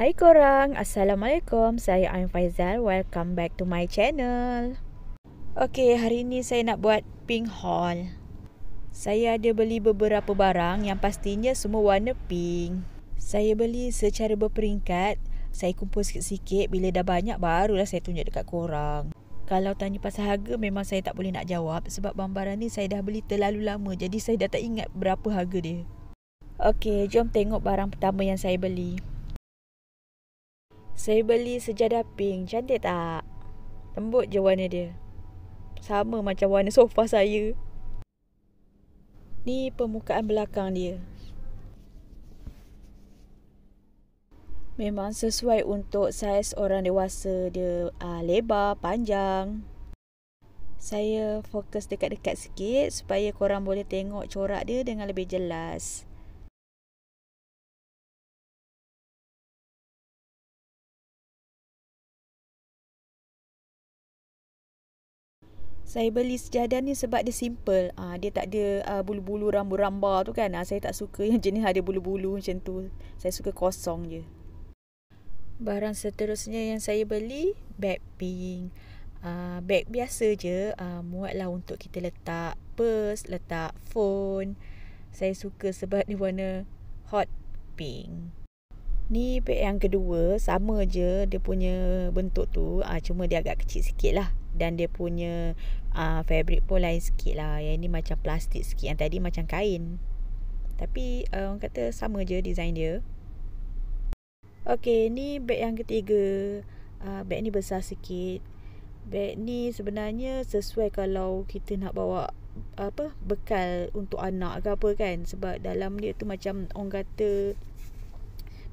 Hai korang, Assalamualaikum. Saya Ain Faizal. Welcome back to my channel. Okay, hari ni saya nak buat pink haul. Saya ada beli beberapa barang yang pastinya semua warna pink. Saya beli secara berperingkat. Saya kumpul sikit-sikit. Bila dah banyak, barulah saya tunjuk dekat korang. Kalau tanya pasal harga, memang saya tak boleh nak jawab. Sebab barang-barang ni saya dah beli terlalu lama. Jadi saya dah tak ingat berapa harga dia. Okay, jom tengok barang pertama yang saya beli. Saya beli sejadah pink Cantik tak? Lembut je warna dia Sama macam warna sofa saya Ni permukaan belakang dia Memang sesuai untuk saiz orang dewasa Dia aa, ah, lebar, panjang Saya fokus dekat-dekat sikit Supaya korang boleh tengok corak dia dengan lebih jelas Saya beli sejadah ni sebab dia simple. Ah ha, dia tak ada uh, bulu-bulu rambu-ramba tu kan. Ha, saya tak suka yang jenis ada bulu-bulu macam tu. Saya suka kosong je. Barang seterusnya yang saya beli, bag pink. Uh, bag biasa je uh, Muatlah untuk kita letak purse Letak phone Saya suka sebab dia warna hot pink Ni yang kedua sama je dia punya bentuk tu uh, cuma dia agak kecil sikit lah dan dia punya uh, fabric pun lain sikit lah yang ni macam plastik sikit yang tadi macam kain tapi uh, orang kata sama je design dia Okay, ni beg yang ketiga uh, beg ni besar sikit beg ni sebenarnya sesuai kalau kita nak bawa apa bekal untuk anak ke apa kan sebab dalam dia tu macam orang kata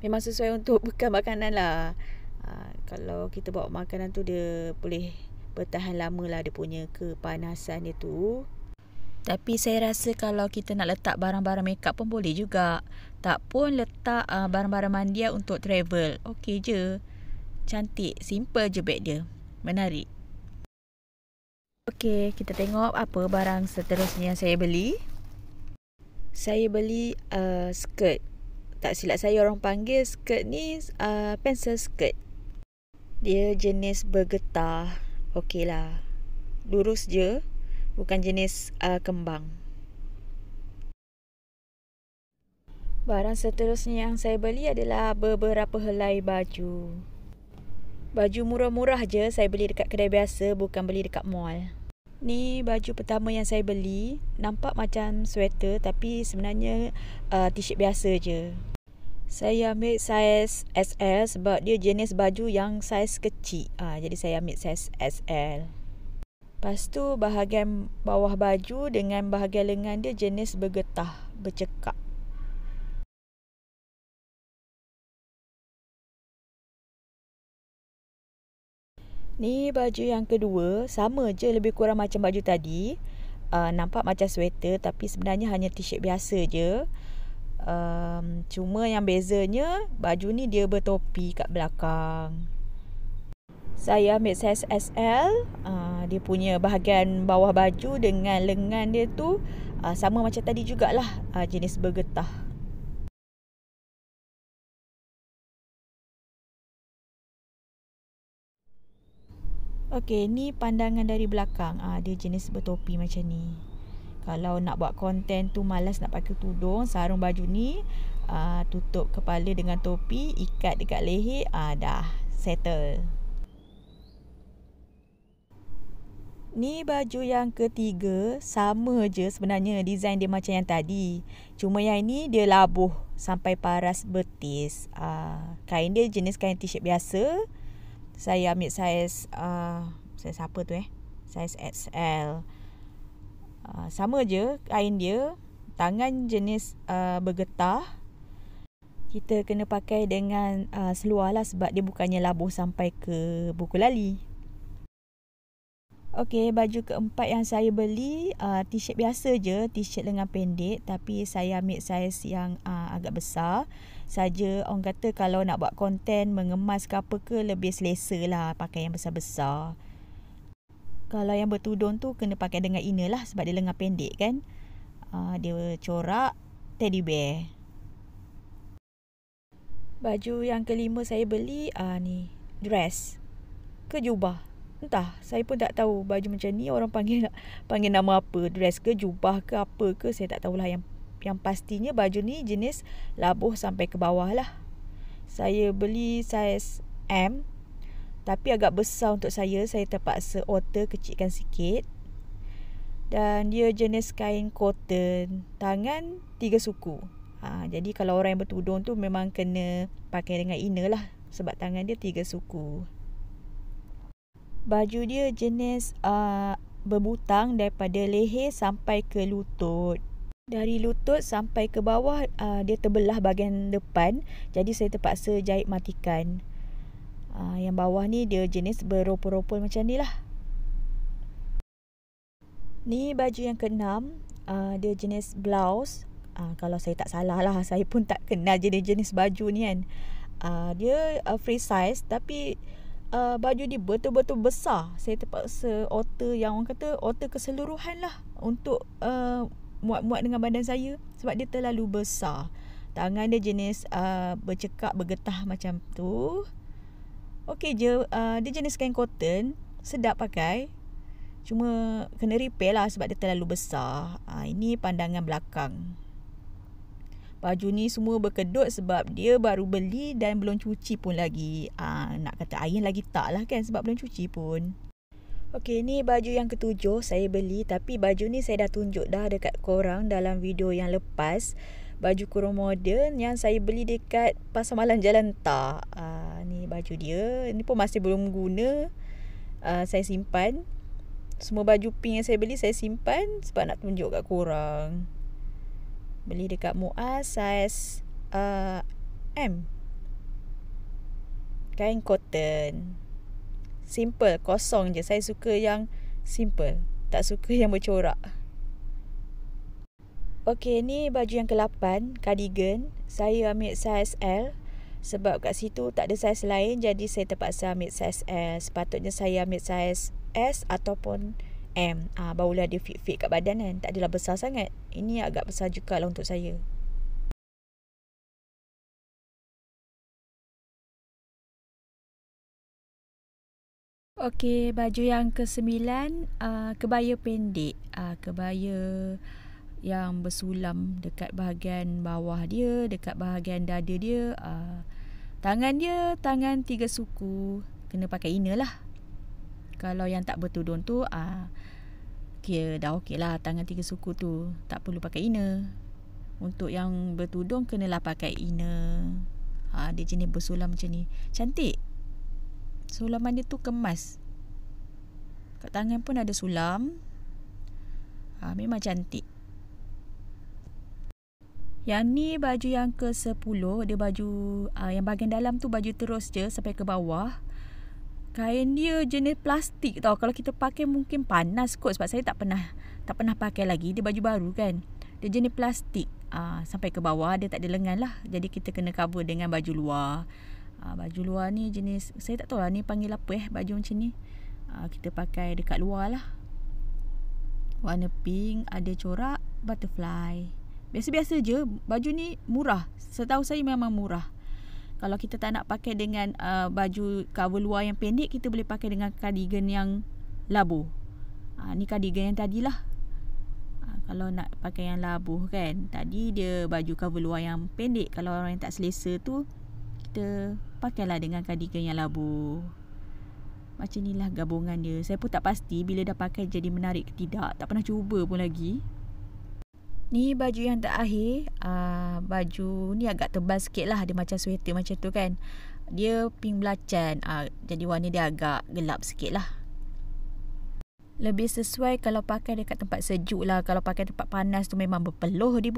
memang sesuai untuk bekal makanan lah. Ha, kalau kita bawa makanan tu dia boleh bertahan lama lah dia punya kepanasan dia tu. Tapi saya rasa kalau kita nak letak barang-barang makeup pun boleh juga. Tak pun letak uh, barang-barang mandi untuk travel. Okey je. Cantik, simple je beg dia. Menarik. Okey, kita tengok apa barang seterusnya yang saya beli. Saya beli uh, skirt tak silap saya orang panggil skirt ni uh, pencil skirt. Dia jenis bergetah. Okey lah. Lurus je. Bukan jenis uh, kembang. Barang seterusnya yang saya beli adalah beberapa helai baju. Baju murah-murah je saya beli dekat kedai biasa bukan beli dekat mall. Ni baju pertama yang saya beli. Nampak macam sweater tapi sebenarnya uh, t-shirt biasa je. Saya ambil saiz SL sebab dia jenis baju yang saiz kecil. Ha, jadi saya ambil saiz SL. Lepas tu bahagian bawah baju dengan bahagian lengan dia jenis bergetah, bercekak. Ni baju yang kedua, sama je lebih kurang macam baju tadi. Uh, nampak macam sweater tapi sebenarnya hanya t-shirt biasa je. Um, cuma yang bezanya baju ni dia bertopi kat belakang. Saya ambil size SL. Ah, dia punya bahagian bawah baju dengan lengan dia tu ah, sama macam tadi jugalah uh, jenis bergetah. Okey, ni pandangan dari belakang. Ah, ha, dia jenis bertopi macam ni. Kalau nak buat konten tu malas nak pakai tudung, sarung baju ni uh, tutup kepala dengan topi, ikat dekat leher, uh, dah settle. Ni baju yang ketiga, sama je sebenarnya design dia macam yang tadi. Cuma yang ini dia labuh sampai paras betis. Uh, kain dia jenis kain t-shirt biasa saya ambil saiz uh, saiz apa tu eh saiz XL uh, sama je kain dia tangan jenis uh, bergetah kita kena pakai dengan uh, seluar lah sebab dia bukannya labuh sampai ke buku lali Okey, baju keempat yang saya beli uh, t-shirt biasa je, t-shirt lengan pendek tapi saya ambil saiz yang uh, agak besar saja orang kata kalau nak buat konten mengemas ke apa ke lebih selesa lah pakai yang besar-besar. Kalau yang bertudung tu kena pakai dengan inner lah sebab dia lengan pendek kan. Uh, dia corak teddy bear. Baju yang kelima saya beli uh, ni dress ke jubah. Entah, saya pun tak tahu baju macam ni orang panggil panggil nama apa. Dress ke jubah ke apa ke saya tak tahulah yang yang pastinya baju ni jenis labuh sampai ke bawah lah. Saya beli saiz M tapi agak besar untuk saya. Saya terpaksa order kecilkan sikit. Dan dia jenis kain cotton tangan tiga suku. Ha, jadi kalau orang yang bertudung tu memang kena pakai dengan inner lah. Sebab tangan dia tiga suku. Baju dia jenis uh, berbutang daripada leher sampai ke lutut dari lutut sampai ke bawah uh, dia terbelah bahagian depan jadi saya terpaksa jahit matikan uh, yang bawah ni dia jenis beropol-ropol macam ni lah ni baju yang keenam uh, dia jenis blouse uh, kalau saya tak salah lah saya pun tak kenal jenis-jenis baju ni kan uh, dia uh, free size tapi uh, baju ni betul-betul besar saya terpaksa order yang orang kata order keseluruhan lah untuk uh, muat-muat dengan badan saya sebab dia terlalu besar. Tangan dia jenis uh, bercekak, bergetah macam tu. Okey je, uh, dia jenis kain cotton, sedap pakai. Cuma kena repair lah sebab dia terlalu besar. Uh, ini pandangan belakang. Baju ni semua berkedut sebab dia baru beli dan belum cuci pun lagi. Uh, nak kata iron lagi tak lah kan sebab belum cuci pun. Okey, ni baju yang ketujuh saya beli tapi baju ni saya dah tunjuk dah dekat korang dalam video yang lepas. Baju kurung moden yang saya beli dekat Pasar Malam Jalan tak. Uh, ni baju dia. Ni pun masih belum guna. Uh, saya simpan. Semua baju pink yang saya beli saya simpan sebab nak tunjuk kat korang. Beli dekat Muaz saiz uh, ah, M. Kain cotton simple kosong je saya suka yang simple tak suka yang bercorak Okey, ni baju yang ke-8, cardigan. Saya ambil size L sebab kat situ tak ada size lain jadi saya terpaksa ambil size L. Sepatutnya saya ambil size S ataupun M. Ah, ha, barulah dia fit-fit kat badan kan. Tak adalah besar sangat. Ini agak besar juga lah untuk saya. Okey, baju yang ke-9 uh, kebaya pendek. Uh, kebaya yang bersulam dekat bahagian bawah dia, dekat bahagian dada dia. Uh, tangan dia tangan tiga suku. Kena pakai inner lah. Kalau yang tak bertudung tu, uh, kira dah okey lah tangan tiga suku tu. Tak perlu pakai inner. Untuk yang bertudung, kenalah pakai inner. Uh, dia jenis bersulam macam ni. Cantik sulaman dia tu kemas kat tangan pun ada sulam ha, memang cantik yang ni baju yang ke sepuluh. dia baju uh, yang bahagian dalam tu baju terus je sampai ke bawah kain dia jenis plastik tau kalau kita pakai mungkin panas kot sebab saya tak pernah tak pernah pakai lagi dia baju baru kan dia jenis plastik uh, sampai ke bawah dia tak ada lengan lah jadi kita kena cover dengan baju luar Ha, baju luar ni jenis saya tak tahu lah ni panggil apa eh baju macam ni. Ha, kita pakai dekat luar lah. Warna pink ada corak butterfly. Biasa-biasa je baju ni murah. Setahu saya memang murah. Kalau kita tak nak pakai dengan uh, baju cover luar yang pendek kita boleh pakai dengan cardigan yang labuh Ha, ni cardigan yang tadilah. Kalau nak pakai yang labuh kan Tadi dia baju cover luar yang pendek Kalau orang yang tak selesa tu Kita pakailah dengan cardigan yang labu. Macam inilah gabungan dia. Saya pun tak pasti bila dah pakai jadi menarik ke tidak. Tak pernah cuba pun lagi. Ni baju yang terakhir. Uh, baju ni agak tebal sikit lah. Dia macam sweater macam tu kan. Dia pink belacan. Uh, jadi warna dia agak gelap sikit lah. Lebih sesuai kalau pakai dekat tempat sejuk lah. Kalau pakai tempat panas tu memang berpeluh dia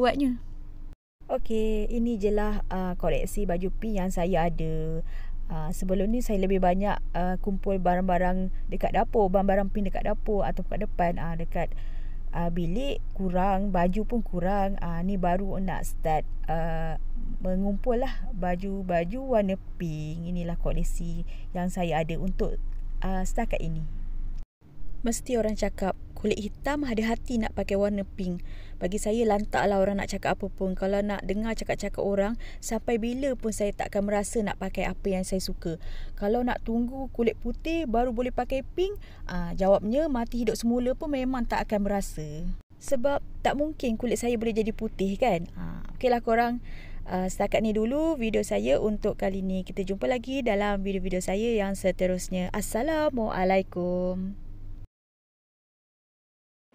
Okey, ini jelah uh, koleksi baju pink yang saya ada. Uh, sebelum ni saya lebih banyak uh, kumpul barang-barang dekat dapur, barang-barang pink dekat dapur atau dekat depan uh, dekat uh, bilik kurang, baju pun kurang. Uh, ni baru nak start uh, mengumpul lah baju-baju warna pink. Inilah koleksi yang saya ada untuk uh, setakat ini. Mesti orang cakap kulit hitam hitam ada hati nak pakai warna pink. Bagi saya lantaklah orang nak cakap apa pun. Kalau nak dengar cakap-cakap orang, sampai bila pun saya tak akan merasa nak pakai apa yang saya suka. Kalau nak tunggu kulit putih baru boleh pakai pink, ah jawabnya mati hidup semula pun memang tak akan merasa. Sebab tak mungkin kulit saya boleh jadi putih kan? Ah ha, korang Uh, setakat ni dulu video saya untuk kali ni. Kita jumpa lagi dalam video-video saya yang seterusnya. Assalamualaikum.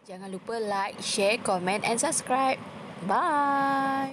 Jangan lupa like, share, comment and subscribe. Bye.